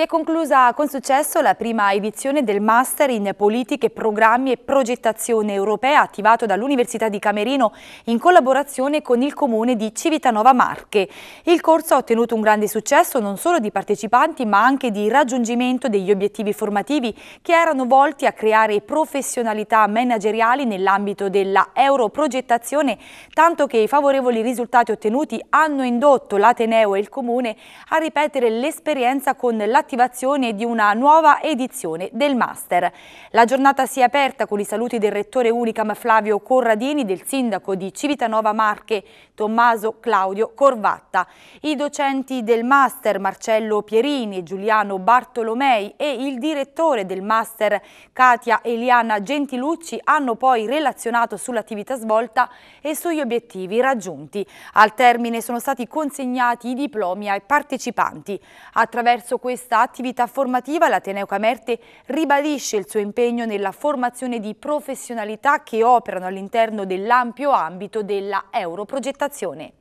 Si è conclusa con successo la prima edizione del Master in Politiche, Programmi e Progettazione Europea attivato dall'Università di Camerino in collaborazione con il Comune di Civitanova Marche. Il corso ha ottenuto un grande successo non solo di partecipanti ma anche di raggiungimento degli obiettivi formativi che erano volti a creare professionalità manageriali nell'ambito della europrogettazione, tanto che i favorevoli risultati ottenuti hanno indotto l'Ateneo e il Comune a ripetere l'esperienza con l'attività attivazione di una nuova edizione del Master. La giornata si è aperta con i saluti del rettore Unicam Flavio Corradini, del sindaco di Civitanova Marche Tommaso Claudio Corvatta. I docenti del Master Marcello Pierini e Giuliano Bartolomei e il direttore del Master Katia Eliana Gentilucci hanno poi relazionato sull'attività svolta e sugli obiettivi raggiunti. Al termine sono stati consegnati i diplomi ai partecipanti. Attraverso questa questa attività formativa l'Ateneo Camerte ribadisce il suo impegno nella formazione di professionalità che operano all'interno dell'ampio ambito della europrogettazione.